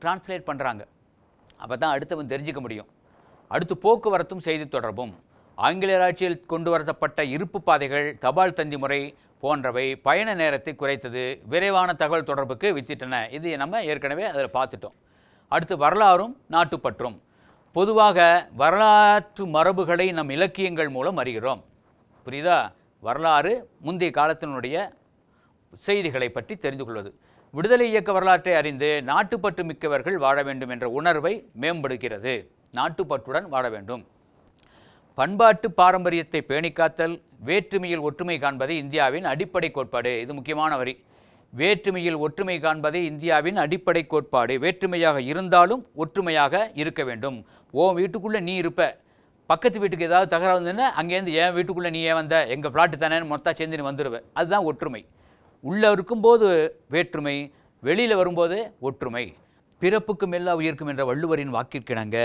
டிரான்ஸ்லேட் பண்ணுறாங்க அப்போ தான் அடுத்தவன் தெரிஞ்சிக்க முடியும் அடுத்து போக்குவரத்தும் செய்தி தொடர்பும் ஆங்கிலேயர் ஆட்சியில் கொண்டு வரப்பட்ட இருப்பு பாதைகள் தபால் தந்தி முறை போன்றவை பயண நேரத்தை குறைத்தது விரைவான தகவல் தொடர்புக்கு வித்திட்டன இது நம்ம ஏற்கனவே அதில் பார்த்துட்டோம் அடுத்து வரலாறும் நாட்டுப்பற்றும் பொதுவாக வரலாற்று மரபுகளை நம் இலக்கியங்கள் மூலம் அறிகிறோம் புரியுதா வரலாறு முந்தைய காலத்தினுடைய செய்திகளை பற்றி தெரிந்து கொள்வது விடுதலை இயக்க வரலாற்றை அறிந்து நாட்டுப்பற்று மிக்கவர்கள் வாழ வேண்டும் என்ற உணர்வை மேம்படுகிறது நாட்டுப்பற்றுடன் வாழ வேண்டும் பண்பாட்டு பாரம்பரியத்தை பேணிக்காத்தல் வேற்றுமையில் ஒற்றுமை காண்பதே இந்தியாவின் அடிப்படை கோட்பாடு இது முக்கியமான வரி வேற்றுமையில் ஒற்றுமை காண்பதே இந்தியாவின் அடிப்படை கோட்பாடு வேற்றுமையாக இருந்தாலும் ஒற்றுமையாக இருக்க வேண்டும் ஓ வீட்டுக்குள்ளே நீ இருப்ப பக்கத்து வீட்டுக்கு ஏதாவது தகராறு வந்ததுன்னா அங்கேருந்து என் வீட்டுக்குள்ளே நீ ஏன் வந்த எங்கள் ஃப்ளாட்டு தானேன்னு மொத்தா சேர்ந்து நீ வந்துடுவேன் அதுதான் ஒற்றுமை உள்ளே இருக்கும்போது வேற்றுமை வெளியில் வரும்போது ஒற்றுமை பிறப்புக்கும் எல்லா உயிர்க்கும் என்ற வள்ளுவரின் வாக்கிற்கிணங்க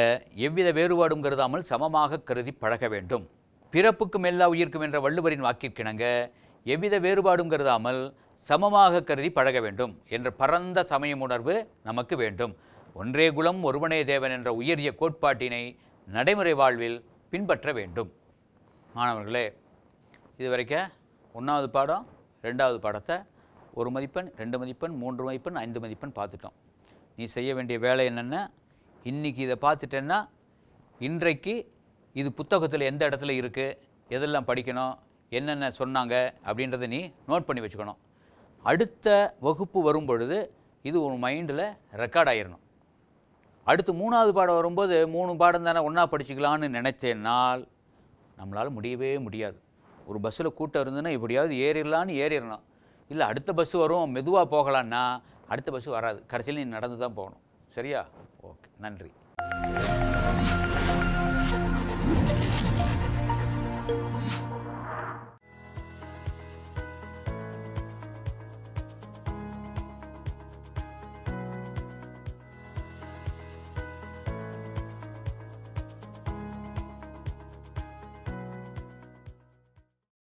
எவ்வித வேறுபாடும் கருதாமல் சமமாக கருதி பழக வேண்டும் பிறப்புக்கும் எல்லா உயிர்க்கும் என்ற வள்ளுவரின் வாக்கிற்கிணங்க எவ்வித வேறுபாடும் கருதாமல் சமமாக கருதி பழக வேண்டும் என்ற பரந்த சமயம் உணர்வு நமக்கு வேண்டும் ஒன்றே குலம் ஒருவனே தேவன் என்ற உயரிய கோட்பாட்டினை நடைமுறை வாழ்வில் பின்பற்ற வேண்டும் மாணவர்களே இதுவரைக்கும் ஒன்றாவது பாடம் ரெண்டாவது பாடத்தை ஒரு மதிப்பெண் ரெண்டு மதிப்பெண் மூன்று மதிப்பெண் ஐந்து மதிப்பெண் பார்த்துட்டோம் நீ செய்ய வேண்டிய வேலை என்னென்னா இன்றைக்கி இதை பார்த்துட்டேன்னா இன்றைக்கு இது புத்தகத்தில் எந்த இடத்துல இருக்குது எதெல்லாம் படிக்கணும் என்னென்ன சொன்னாங்க அப்படின்றத நீ நோட் பண்ணி வச்சுக்கணும் அடுத்த வகுப்பு வரும் பொழுது இது உன் மைண்டில் ரெக்கார்ட் ஆகிடணும் அடுத்து மூணாவது பாடம் வரும்போது மூணு பாடம் தானே ஒன்றா படிச்சுக்கலான்னு நினச்சேன்னால் நம்மளால் முடியவே முடியாது ஒரு பஸ்ஸில் கூட்டம் இருந்ததுன்னா எப்படியாவது ஏறிடலான்னு ஏறிடணும் இல்லை அடுத்த பஸ் வரும் மெதுவாக போகலான்னா அடுத்த பஸ் வராது கடைசியில் நீ நடந்து தான் போகணும் சரியா ஓகே நன்றி